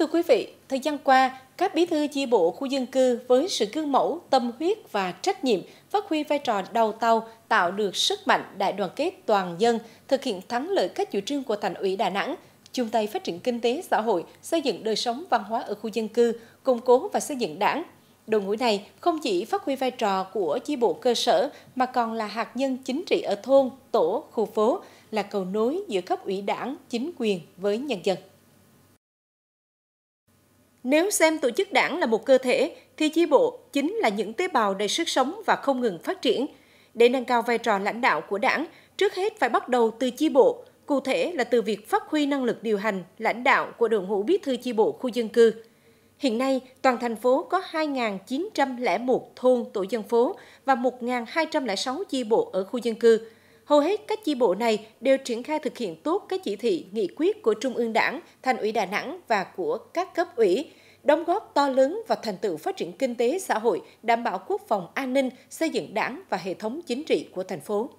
Thưa quý vị, thời gian qua, các bí thư chi bộ khu dân cư với sự gương mẫu, tâm huyết và trách nhiệm phát huy vai trò đầu tàu tạo được sức mạnh đại đoàn kết toàn dân, thực hiện thắng lợi các chủ trương của thành ủy Đà Nẵng, chung tay phát triển kinh tế xã hội, xây dựng đời sống văn hóa ở khu dân cư, củng cố và xây dựng đảng. Đội ngũ này không chỉ phát huy vai trò của chi bộ cơ sở mà còn là hạt nhân chính trị ở thôn, tổ, khu phố, là cầu nối giữa cấp ủy đảng, chính quyền với nhân dân. Nếu xem tổ chức đảng là một cơ thể, thì chi bộ chính là những tế bào đầy sức sống và không ngừng phát triển. Để nâng cao vai trò lãnh đạo của đảng, trước hết phải bắt đầu từ chi bộ, cụ thể là từ việc phát huy năng lực điều hành, lãnh đạo của đội ngũ bí thư chi bộ khu dân cư. Hiện nay, toàn thành phố có 2.901 thôn tổ dân phố và 1.206 chi bộ ở khu dân cư, Hầu hết các chi bộ này đều triển khai thực hiện tốt các chỉ thị, nghị quyết của Trung ương Đảng, Thành ủy Đà Nẵng và của các cấp ủy, đóng góp to lớn vào thành tựu phát triển kinh tế xã hội, đảm bảo quốc phòng an ninh, xây dựng đảng và hệ thống chính trị của thành phố.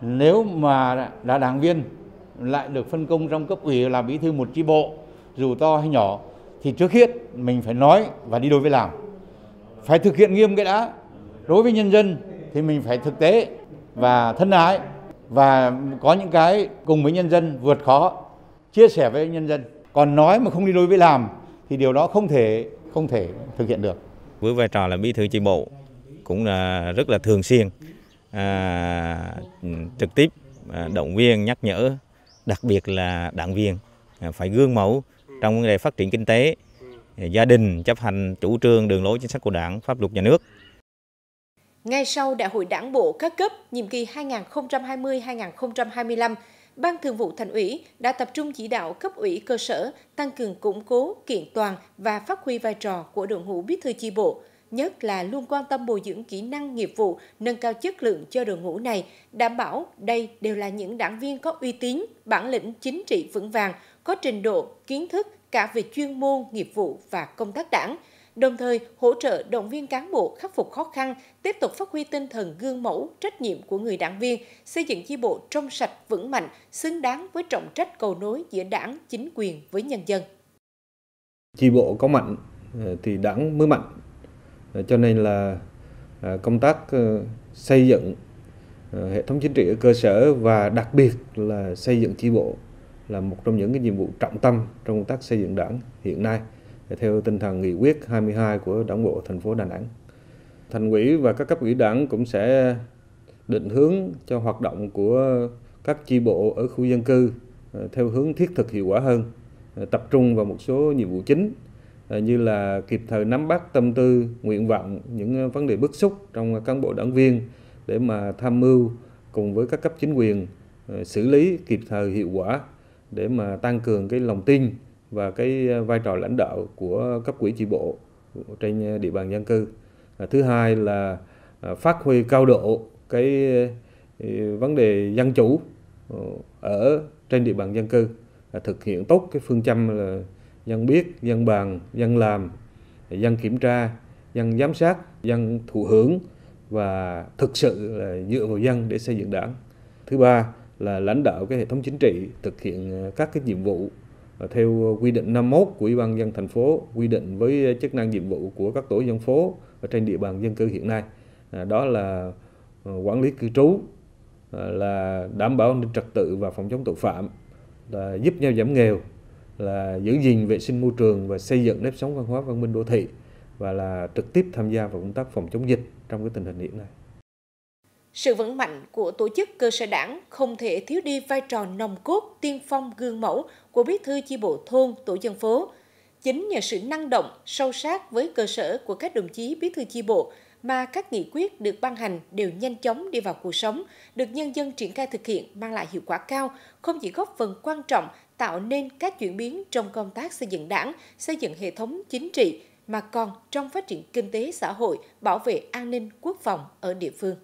Nếu mà là đảng viên lại được phân công trong cấp ủy là bí thư một chi bộ, dù to hay nhỏ, thì trước hết mình phải nói và đi đôi với làm. Phải thực hiện nghiêm cái đã. Đối với nhân dân thì mình phải thực tế và thân ái và có những cái cùng với nhân dân vượt khó chia sẻ với nhân dân còn nói mà không đi đôi với làm thì điều đó không thể không thể thực hiện được với vai trò là bí thư chi bộ cũng là rất là thường xuyên à, trực tiếp à, động viên nhắc nhở đặc biệt là đảng viên à, phải gương mẫu trong vấn đề phát triển kinh tế gia đình chấp hành chủ trương đường lối chính sách của đảng pháp luật nhà nước ngay sau Đại hội Đảng bộ các cấp nhiệm kỳ 2020-2025, Ban Thường vụ Thành ủy đã tập trung chỉ đạo cấp ủy cơ sở tăng cường củng cố, kiện toàn và phát huy vai trò của đội ngũ bí thư chi bộ, nhất là luôn quan tâm bồi dưỡng kỹ năng nghiệp vụ, nâng cao chất lượng cho đội ngũ này, đảm bảo đây đều là những đảng viên có uy tín, bản lĩnh chính trị vững vàng, có trình độ, kiến thức cả về chuyên môn, nghiệp vụ và công tác đảng – đồng thời hỗ trợ động viên cán bộ khắc phục khó khăn, tiếp tục phát huy tinh thần gương mẫu, trách nhiệm của người đảng viên, xây dựng chi bộ trong sạch, vững mạnh, xứng đáng với trọng trách cầu nối giữa đảng, chính quyền với nhân dân. Chi bộ có mạnh ờ, thì đảng mới mạnh, ờ, cho nên là ờ, công tác xây dựng hệ thống chính trị ở cơ sở và đặc biệt là xây dựng chi bộ là một trong những cái nhiệm vụ trọng tâm trong công tác xây dựng đảng hiện nay theo tinh thần nghị quyết 22 của Đảng bộ thành phố Đà Nẵng. Thành ủy và các cấp ủy đảng cũng sẽ định hướng cho hoạt động của các chi bộ ở khu dân cư ờ, theo hướng thiết thực hiệu quả hơn, ờ, tập trung vào một số nhiệm vụ chính ờ, như là kịp thời nắm bắt tâm tư, nguyện vọng, những vấn đề bức xúc trong cán bộ đảng viên để mà tham mưu cùng với các cấp chính quyền xử lý kịp thời hiệu quả để mà tăng cường cái lòng tin và cái ờ, vai trò lãnh đạo của cấp quỹ chi bộ trên địa bàn dân cư. Thứ hai là ờ, phát huy cao độ cái ờ, vấn đề dân chủ ở trên địa bàn dân cư thực hiện tốt cái phương châm là dân biết, dân bàn, dân làm, dân kiểm tra, dân giám sát, dân thụ hưởng và thực sự là dựa vào dân để xây dựng đảng. Thứ ba là lãnh đạo cái hệ thống chính trị thực hiện các cái nhiệm vụ theo quy định 51 của Ủy ban dân thành phố quy định với chức năng nhiệm vụ của các tổ dân phố ở trên địa bàn dân cư hiện nay à, đó là ờ, quản lý cư trú à, là đảm bảo an ninh trật tự và phòng chống tội phạm là giúp nhau giảm nghèo là giữ gìn vệ sinh môi trường và xây dựng nếp sống văn hóa văn minh đô thị và là trực tiếp tham gia vào công tác phòng chống dịch trong cái tình hình hiện nay sự vững mạnh của tổ chức cơ sở đảng không thể thiếu đi vai trò nòng cốt tiên phong gương mẫu của bí thư chi bộ thôn, tổ dân phố. Chính nhờ sự năng động, sâu sát với cơ sở của các đồng chí bí thư chi bộ mà các nghị quyết được ban hành đều nhanh chóng đi vào cuộc sống, được nhân dân triển khai thực hiện mang lại hiệu quả cao, không chỉ góp phần quan trọng tạo nên các chuyển biến trong công tác xây dựng đảng, xây dựng hệ thống chính trị, mà còn trong phát triển kinh tế xã hội, bảo vệ an ninh quốc phòng ở địa phương.